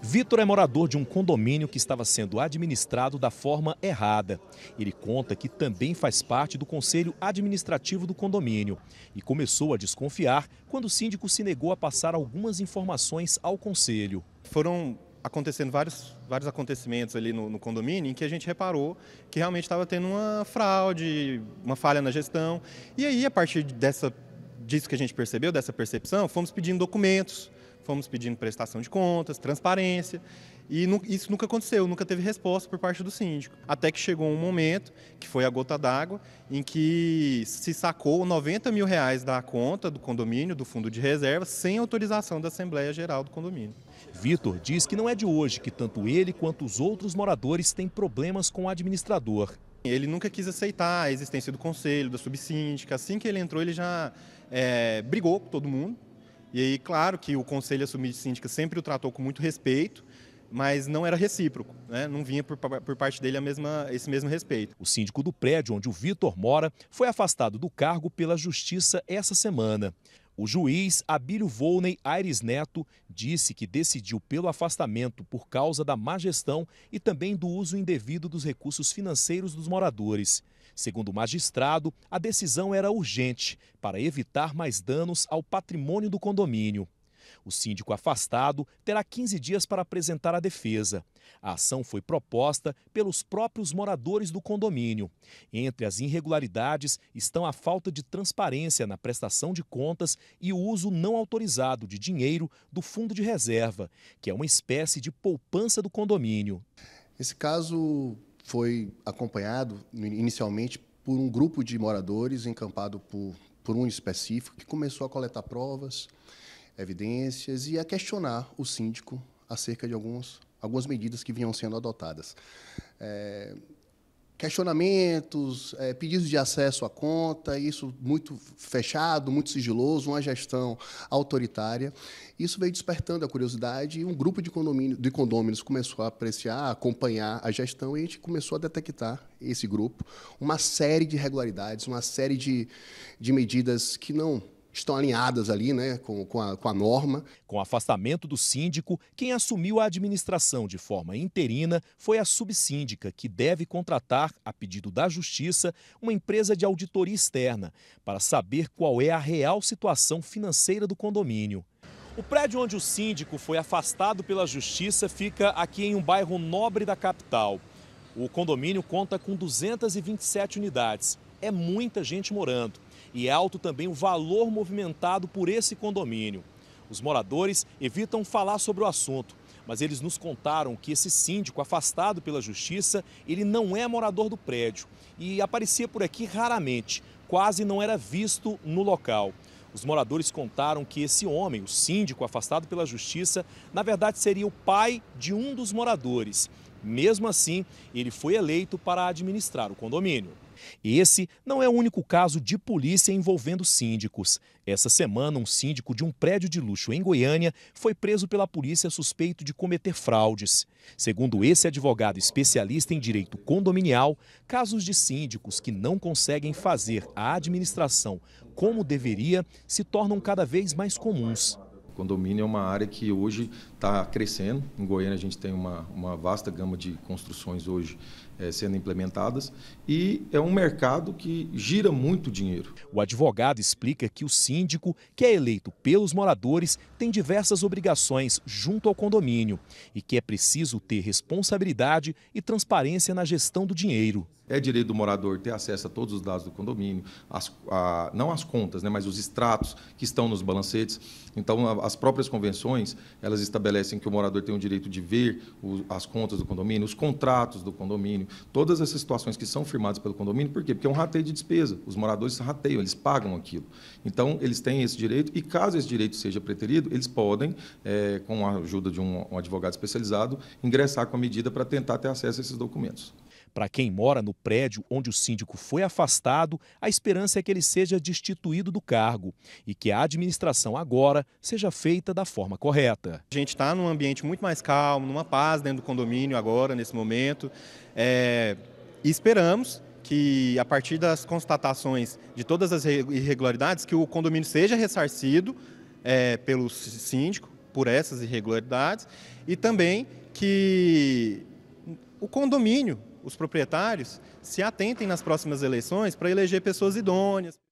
Vitor é morador de um condomínio que estava sendo administrado da forma errada. Ele conta que também faz parte do conselho administrativo do condomínio e começou a desconfiar quando o síndico se negou a passar algumas informações ao conselho. Foram acontecendo vários, vários acontecimentos ali no, no, condomínio em que a gente reparou que realmente estava tendo uma fraude, uma falha na gestão. E aí, a partir dessa, disso que a gente percebeu, dessa percepção, fomos pedindo documentos, fomos pedindo prestação de contas, transparência, e nu isso nunca aconteceu, nunca teve resposta por parte do síndico. Até que chegou um momento, que foi a gota d'água, em que se sacou 90 mil reais da conta do condomínio, do fundo de reserva, sem autorização da Assembleia Geral do condomínio. Vitor diz que não é de hoje que tanto ele quanto os outros moradores têm problemas com o administrador. Ele nunca quis aceitar a existência do conselho, da subsíndica. Assim que ele entrou, ele já é, brigou com todo mundo e aí, claro que o Conselho Assumido de Síndica sempre o tratou com muito respeito, mas não era recíproco, né? não vinha por, por parte dele mesma, esse mesmo respeito. O síndico do prédio onde o Vitor mora foi afastado do cargo pela Justiça essa semana. O juiz Abílio Volney Aires Neto disse que decidiu pelo afastamento por causa da má gestão e também do uso indevido dos recursos financeiros dos moradores. Segundo o magistrado, a decisão era urgente para evitar mais danos ao patrimônio do condomínio. O síndico afastado terá 15 dias para apresentar a defesa. A ação foi proposta pelos próprios moradores do condomínio. Entre as irregularidades estão a falta de transparência na prestação de contas e o uso não autorizado de dinheiro do fundo de reserva, que é uma espécie de poupança do condomínio. Esse caso foi acompanhado inicialmente por um grupo de moradores encampado por, por um específico que começou a coletar provas, evidências e a questionar o síndico acerca de alguns, algumas medidas que vinham sendo adotadas. É, questionamentos, é, pedidos de acesso à conta, isso muito fechado, muito sigiloso, uma gestão autoritária. Isso veio despertando a curiosidade e um grupo de, condomínio, de condôminos começou a apreciar, a acompanhar a gestão e a gente começou a detectar, esse grupo, uma série de irregularidades, uma série de, de medidas que não estão alinhadas ali né, com, com, a, com a norma. Com o afastamento do síndico, quem assumiu a administração de forma interina foi a subsíndica, que deve contratar, a pedido da Justiça, uma empresa de auditoria externa para saber qual é a real situação financeira do condomínio. O prédio onde o síndico foi afastado pela justiça fica aqui em um bairro nobre da capital. O condomínio conta com 227 unidades. É muita gente morando e é alto também o valor movimentado por esse condomínio. Os moradores evitam falar sobre o assunto, mas eles nos contaram que esse síndico afastado pela justiça, ele não é morador do prédio e aparecia por aqui raramente, quase não era visto no local. Os moradores contaram que esse homem, o síndico afastado pela justiça, na verdade seria o pai de um dos moradores. Mesmo assim, ele foi eleito para administrar o condomínio. Esse não é o único caso de polícia envolvendo síndicos. Essa semana, um síndico de um prédio de luxo em Goiânia foi preso pela polícia suspeito de cometer fraudes. Segundo esse advogado especialista em direito condominial, casos de síndicos que não conseguem fazer a administração como deveria se tornam cada vez mais comuns. Condomínio é uma área que hoje está crescendo. Em Goiânia a gente tem uma, uma vasta gama de construções hoje é, sendo implementadas e é um mercado que gira muito dinheiro. O advogado explica que o síndico, que é eleito pelos moradores, tem diversas obrigações junto ao condomínio e que é preciso ter responsabilidade e transparência na gestão do dinheiro. É direito do morador ter acesso a todos os dados do condomínio, as, a, não as contas, né, mas os extratos que estão nos balancetes. Então, a, as próprias convenções elas estabelecem que o morador tem o direito de ver o, as contas do condomínio, os contratos do condomínio, todas essas situações que são firmadas pelo condomínio. Por quê? Porque é um rateio de despesa. Os moradores rateiam, eles pagam aquilo. Então, eles têm esse direito e, caso esse direito seja preterido, eles podem, é, com a ajuda de um, um advogado especializado, ingressar com a medida para tentar ter acesso a esses documentos. Para quem mora no prédio onde o síndico foi afastado, a esperança é que ele seja destituído do cargo e que a administração agora seja feita da forma correta. A gente está num ambiente muito mais calmo, numa paz dentro do condomínio agora, nesse momento. É, esperamos que a partir das constatações de todas as irregularidades, que o condomínio seja ressarcido é, pelo síndico por essas irregularidades e também que o condomínio os proprietários se atentem nas próximas eleições para eleger pessoas idôneas.